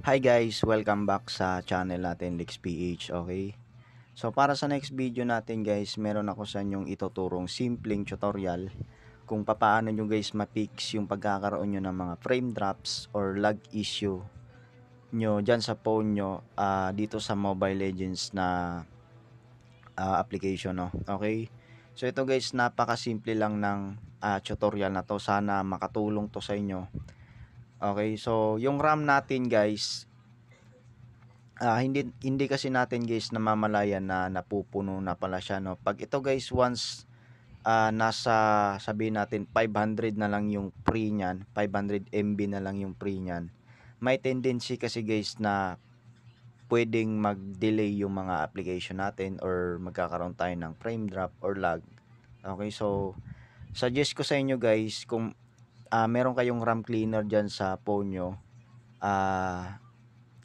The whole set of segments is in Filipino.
Hi guys, welcome back sa channel natin Lex PH, okay? So para sa next video natin guys, meron ako sa inyong ituturong simpleng tutorial kung paano nyo guys ma-fix yung pagkakaroon nyo ng mga frame drops or lag issue nyo dyan sa phone nyo uh, dito sa Mobile Legends na uh, application, no? okay? So ito guys, napakasimple lang ng uh, tutorial na to. Sana makatulong to sa inyo Okay, so yung RAM natin guys, uh, hindi hindi kasi natin guys namamalayan na napupuno na pala siya no. Pag ito guys once uh, nasa sabi natin 500 na lang yung free niyan, 500 MB na lang yung free niyan. May tendency kasi guys na pwedeng mag-delay yung mga application natin or magkakaroon tayo ng frame drop or lag. Okay, so suggest ko sa inyo guys kung uh, meron kayong RAM cleaner dyan sa phone nyo, uh,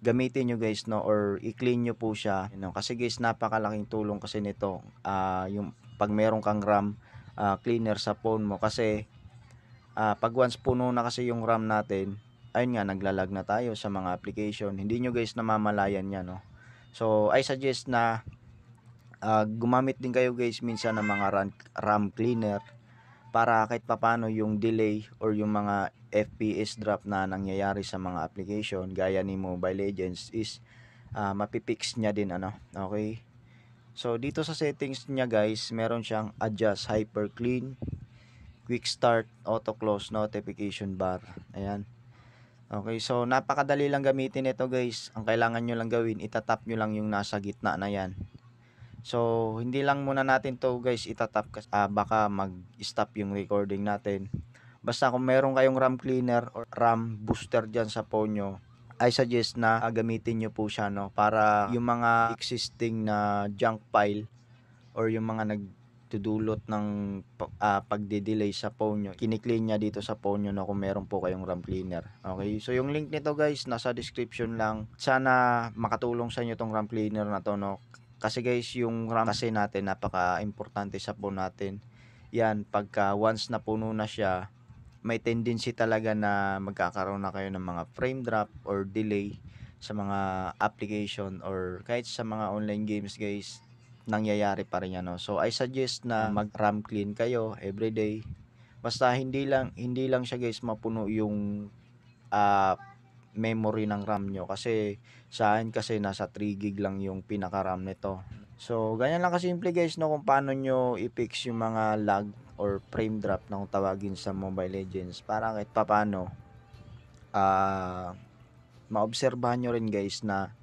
gamitin nyo guys no or i-clean nyo po siya you know, kasi guys napakalaking tulong kasi nito uh, yung pag meron kang RAM uh, cleaner sa phone mo kasi uh, pag once puno na kasi yung RAM natin ayun nga naglalag na tayo sa mga application hindi nyo guys namamalayan yan no so I suggest na uh, gumamit din kayo guys minsan ng mga RAM, RAM cleaner para kahit papano yung delay or yung mga FPS drop na nangyayari sa mga application gaya ni Mobile Legends is uh, mapipix niya din ano okay so dito sa settings niya guys meron siyang adjust hyper clean quick start auto close notification bar ayan okay so napakadali lang gamitin ito guys ang kailangan nyo lang gawin itatap nyo lang yung nasa gitna na yan So, hindi lang muna natin to guys itatap kasi uh, ah, baka mag-stop yung recording natin. Basta kung meron kayong RAM cleaner or RAM booster dyan sa phone nyo, I suggest na gamitin nyo po siya no, para yung mga existing na junk file or yung mga nagtudulot ng uh, ah, pagde-delay sa phone nyo, kiniklean niya dito sa phone nyo no, kung meron po kayong RAM cleaner. Okay, so yung link nito guys, nasa description lang. Sana makatulong sa inyo tong RAM cleaner na to no kasi guys, yung RAM kasi natin napaka-importante sa phone natin. Yan, pagka once na puno na siya, may tendency talaga na magkakaroon na kayo ng mga frame drop or delay sa mga application or kahit sa mga online games guys nangyayari pa rin yan. No? So I suggest na mm. mag RAM clean kayo every day. Basta hindi lang hindi lang siya guys mapuno yung uh, memory ng RAM nyo kasi sa akin kasi nasa 3 gig lang yung pinaka RAM nito. So ganyan lang kasimple guys no kung paano nyo i-fix yung mga lag or frame drop na kung tawagin sa Mobile Legends para kahit papano uh, ah, maobserbahan nyo rin guys na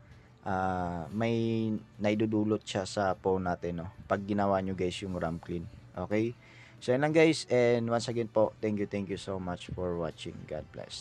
uh, may naidudulot siya sa phone natin no pag ginawa nyo guys yung RAM clean. Okay? So yan lang guys and once again po thank you thank you so much for watching. God bless.